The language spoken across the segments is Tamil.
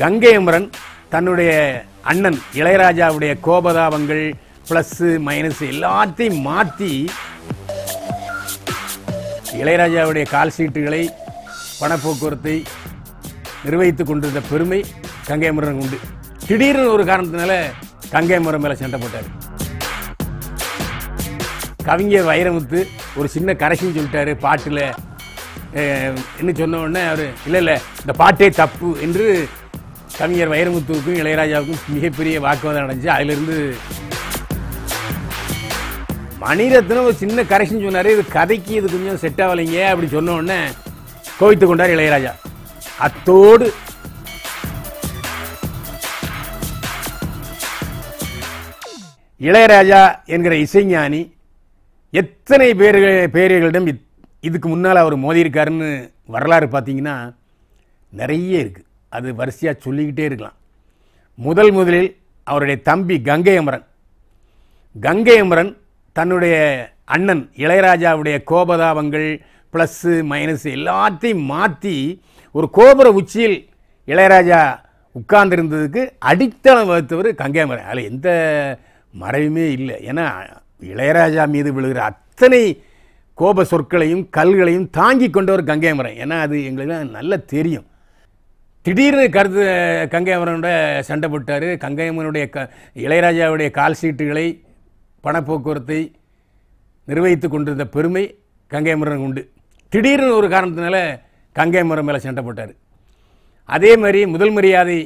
கங்கை அமரன் தன்னுடைய அண்ணன் இளையராஜாவுடைய கோபதாபங்கள் ப்ளஸ்ஸு மைனஸ் எல்லாத்தையும் மாற்றி இளையராஜாவுடைய கால்ஷீட்டுகளை பணப்போக்குவரத்தை நிர்வகித்து கொண்டிருந்த பெருமை கங்கை அமரன் உண்டு திடீர்னு ஒரு காரணத்தினால கங்கை அமரன் மேலே சண்டை போட்டார் கவிஞர் வைரமுத்து ஒரு சின்ன கரைசின்னு சொல்லிட்டாரு பாட்டில் என்ன சொன்ன உடனே அவர் இல்லை இல்லை இந்த பாட்டே தப்பு என்று கவிஞர் வைரமுத்துவுக்கும் இளையராஜாவுக்கும் மிகப்பெரிய வாக்குவாதம் நடந்துச்சு அதிலிருந்து மணிரத்னம் ஒரு சின்ன கரெக்ஷன் சொன்னார் இது கதைக்கு இது கொஞ்சம் செட் ஆகலைங்க அப்படி சொன்ன உடனே கோவித்து கொண்டார் இளையராஜா அத்தோடு இளையராஜா என்கிற இசைஞானி எத்தனை பேர்கள் பேர்களிடம் இதுக்கு முன்னால் அவர் மோதியிருக்காருன்னு வரலாறு பார்த்தீங்கன்னா நிறைய இருக்குது அது வரிசையாக சொல்லிக்கிட்டே இருக்கலாம் முதல் முதலில் அவருடைய தம்பி கங்கை அமரன் கங்கை அமரன் தன்னுடைய அண்ணன் இளையராஜாவுடைய கோபதாபங்கள் ப்ளஸ்ஸு மைனஸ் எல்லாத்தையும் மாற்றி ஒரு கோபுர உச்சியில் இளையராஜா உட்கார்ந்துருந்ததுக்கு அடித்தளம் வகுத்தவர் கங்கை அமரன் அதில் எந்த மறைவுமே இல்லை ஏன்னா இளையராஜா மீது விழுகிற அத்தனை கோப சொற்களையும் கல்களையும் தாங்கி கொண்டவர் கங்கை அமரன் ஏன்னா அது எங்களுக்கு நல்லா தெரியும் திடீர்னு கருத்து கங்கை கங்கையம்மனோட சண்டை போட்டார் அம்மனுடைய க இளையராஜாவுடைய கால் சீட்டுகளை பணப்போக்குவரத்தை நிர்வகித்து கொண்டிருந்த பெருமை கங்கை அமரனுக்கு உண்டு திடீர்னு ஒரு காரணத்தினால கங்கை அமரன் மேலே சண்டை போட்டார் அதே மாதிரி முதல் மரியாதை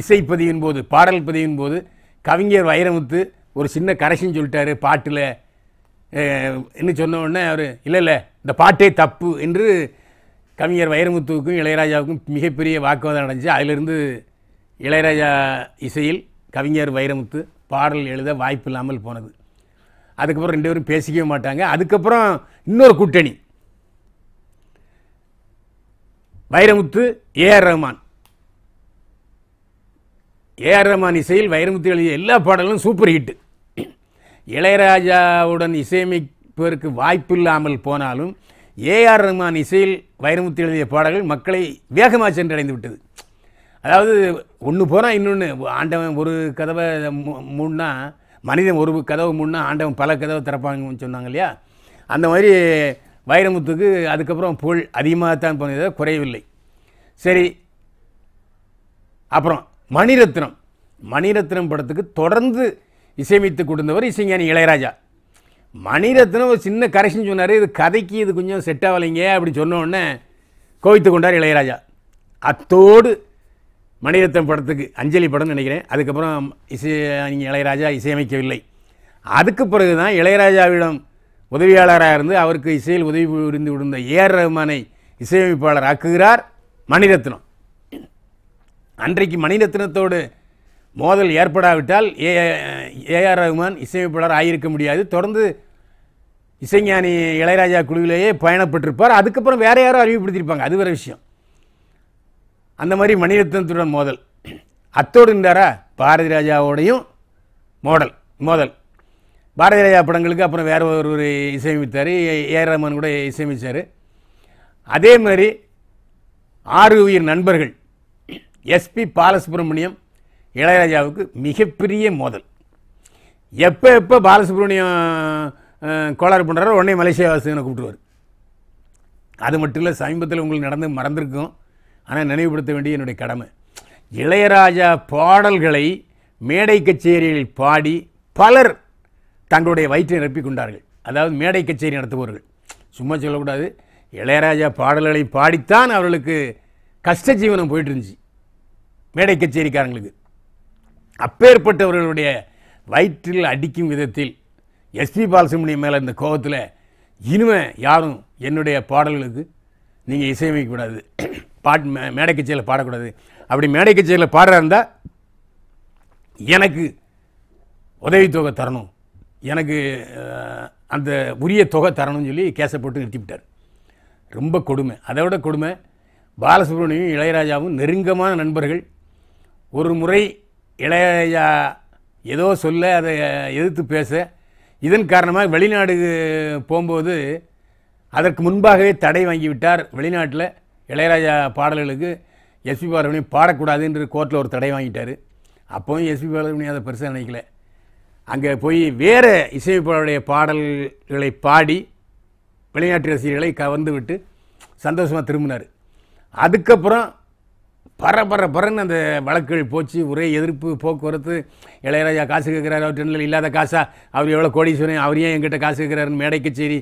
இசைப்பதிவின் போது பாடல் பதிவின் போது கவிஞர் வைரமுத்து ஒரு சின்ன கரைசின்னு சொல்லிட்டாரு பாட்டில் என்ன சொன்ன உடனே அவர் இல்லை இல்லை இந்த பாட்டே தப்பு என்று கவிஞர் வைரமுத்துவுக்கும் இளையராஜாவுக்கும் மிகப்பெரிய வாக்குவாதம் நடந்துச்சு அதிலிருந்து இளையராஜா இசையில் கவிஞர் வைரமுத்து பாடல் எழுத வாய்ப்பு இல்லாமல் போனது அதுக்கப்புறம் ரெண்டு பேரும் பேசிக்கவே மாட்டாங்க அதுக்கப்புறம் இன்னொரு கூட்டணி வைரமுத்து ஏஆர் ரஹ்மான் ஏஆர் ரஹ்மான் இசையில் வைரமுத்து எழுதிய எல்லா பாடலும் சூப்பர் ஹிட்டு இளையராஜாவுடன் இசையமைப்பதற்கு வாய்ப்பு இல்லாமல் போனாலும் ஏஆர் ரஹ்மான் இசையில் வைரமுத்து எழுதிய பாடல்கள் மக்களை வேகமாக சென்றடைந்து விட்டது அதாவது ஒன்று போனால் இன்னொன்று ஆண்டவன் ஒரு கதவை மூடினா மனிதன் ஒரு கதவை முன்னால் ஆண்டவன் பல கதவை திறப்பாங்கன்னு சொன்னாங்க இல்லையா அந்த மாதிரி வைரமுத்துக்கு அதுக்கப்புறம் புகழ் அதிகமாக தான் போனதை குறையவில்லை சரி அப்புறம் மணிரத்னம் மணிரத்னம் படத்துக்கு தொடர்ந்து இசையமைத்து கொடுத்தவர் இசைஞானி இளையராஜா மணிரத்னம் ஒரு சின்ன கரெக்ஷன் சொன்னார் இது கதைக்கு இது கொஞ்சம் செட் ஆகலைங்க அப்படி சொன்னோடனே கோவித்து கொண்டார் இளையராஜா அத்தோடு மணிரத்னம் படத்துக்கு அஞ்சலி படம்னு நினைக்கிறேன் அதுக்கப்புறம் இசை நீங்கள் இளையராஜா இசையமைக்கவில்லை அதுக்கு பிறகு தான் இளையராஜாவிடம் உதவியாளராக இருந்து அவருக்கு இசையில் உதவி புரிந்து விடுந்த ஏஆர் ரஹ்மானை இசையமைப்பாளர் ஆக்குகிறார் மணிரத்னம் அன்றைக்கு மணிரத்னத்தோடு மோதல் ஏற்படாவிட்டால் ஏ ஏஆர் ரகுமான் இசையமைப்பாளர் ஆகியிருக்க முடியாது தொடர்ந்து இசைஞானி இளையராஜா குழுவிலேயே பயணப்பட்டிருப்பார் அதுக்கப்புறம் வேறு யாரும் அறிவுப்படுத்தியிருப்பாங்க அது வேறு விஷயம் அந்த மாதிரி மணிரத்னத்துடன் மோதல் அத்தோடு இருந்தாரா பாரதி ராஜாவோடையும் மோடல் மோதல் பாரதி ராஜா படங்களுக்கு அப்புறம் வேறு ஒருவர் இசையமைத்தார் ஏஆர் ரகுமான் கூட இசையமைத்தார் அதே மாதிரி ஆறு உயிர் நண்பர்கள் எஸ்பி பாலசுப்ரமணியம் இளையராஜாவுக்கு மிகப்பெரிய மோதல் எப்போ எப்போ பாலசுப்ரமணியம் கோளாறு பண்ணுறாரோ உடனே மலேசியாவாசுன்னு கூப்பிட்டுருவார் அது மட்டும் இல்லை சமீபத்தில் உங்களுக்கு நடந்து மறந்துருக்கும் ஆனால் நினைவுபடுத்த வேண்டிய என்னுடைய கடமை இளையராஜா பாடல்களை மேடை கச்சேரிகளில் பாடி பலர் தங்களுடைய வயிற்றை நிரப்பிக் கொண்டார்கள் அதாவது மேடை கச்சேரி நடத்துபவர்கள் சும்மா சொல்லக்கூடாது இளையராஜா பாடல்களை பாடித்தான் அவர்களுக்கு கஷ்ட ஜீவனம் போயிட்டு இருந்துச்சு மேடை கச்சேரிக்காரங்களுக்கு அப்பேற்பட்டவர்களுடைய வயிற்றில் அடிக்கும் விதத்தில் எஸ்பி பாலசுமணி மேலே இந்த கோபத்தில் இனிமே யாரும் என்னுடைய பாடல்களுக்கு நீங்கள் இசையமைக்கக்கூடாது பாட் மே மேடை கச்சேரியில் பாடக்கூடாது அப்படி மேடை கச்சேரியில் பாடுறா இருந்தால் எனக்கு உதவித்தொகை தரணும் எனக்கு அந்த உரிய தொகை தரணும்னு சொல்லி கேச போட்டு நிறுத்திவிட்டார் ரொம்ப கொடுமை அதை விட கொடுமை பாலசுப்ரமணியும் இளையராஜாவும் நெருங்கமான நண்பர்கள் ஒரு முறை இளையா ஏதோ சொல்ல அதை எதிர்த்து பேச இதன் காரணமாக வெளிநாடு போகும்போது அதற்கு முன்பாகவே தடை வாங்கிவிட்டார் வெளிநாட்டில் இளையராஜா பாடல்களுக்கு எஸ்பி பாடக்கூடாது என்று கோர்ட்டில் ஒரு தடை வாங்கிட்டார் அப்போவும் எஸ்பி பாலசுப்ரமணியம் அதை பெருசாக நினைக்கல அங்கே போய் வேறு இசையமைப்பாளருடைய பாடல்களை பாடி வெளிநாட்டு ரசிகர்களை கவர்ந்து விட்டு சந்தோஷமாக திரும்பினார் அதுக்கப்புறம் பர பர பரன்னு அந்த வழக்குகள் போச்சு ஒரே எதிர்ப்பு போக்குவரத்து இளையராஜா காசு கேட்குறாரு அவர் டென்னில் இல்லாத காசா அவர் எவ்வளோ கோடீஸ்வரன் அவர் ஏன் எங்கிட்ட காசு கேட்குறாருன்னு மேடைக்கு சரி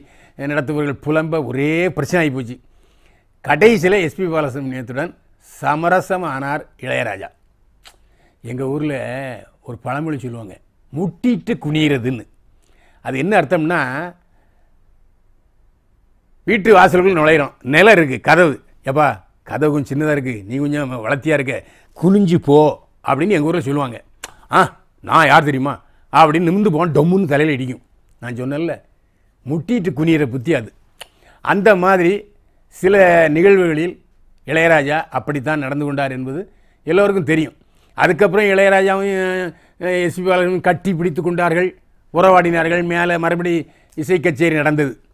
நடத்துபவர்கள் புலம்ப ஒரே பிரச்சனை ஆகி போச்சு கடைசியில் எஸ்பி பாலசுப்ரமணியத்துடன் சமரசமானார் இளையராஜா எங்கள் ஊரில் ஒரு பழமொழி சொல்லுவாங்க முட்டிட்டு குனியிறதுன்னு அது என்ன அர்த்தம்னா வீட்டு வாசலுக்குள் நுழையிறோம் நிலம் இருக்குது கதவு எப்பா கதவு கொஞ்சம் சின்னதாக இருக்குது நீ கொஞ்சம் வளர்த்தியாக இருக்க குனிஞ்சு போ அப்படின்னு எங்கள் ஊரில் சொல்லுவாங்க ஆ நான் யார் தெரியுமா அப்படின்னு நிமிந்து போன டொம்முன்னு தலையில் இடிக்கும் நான் சொன்னேன்ல முட்டிட்டு குனியிற புத்தி அது அந்த மாதிரி சில நிகழ்வுகளில் இளையராஜா அப்படித்தான் நடந்து கொண்டார் என்பது எல்லோருக்கும் தெரியும் அதுக்கப்புறம் இளையராஜாவும் எஸ்பி பாலனும் கட்டி பிடித்து கொண்டார்கள் உறவாடினார்கள் மேலே மறுபடி இசை கச்சேரி நடந்தது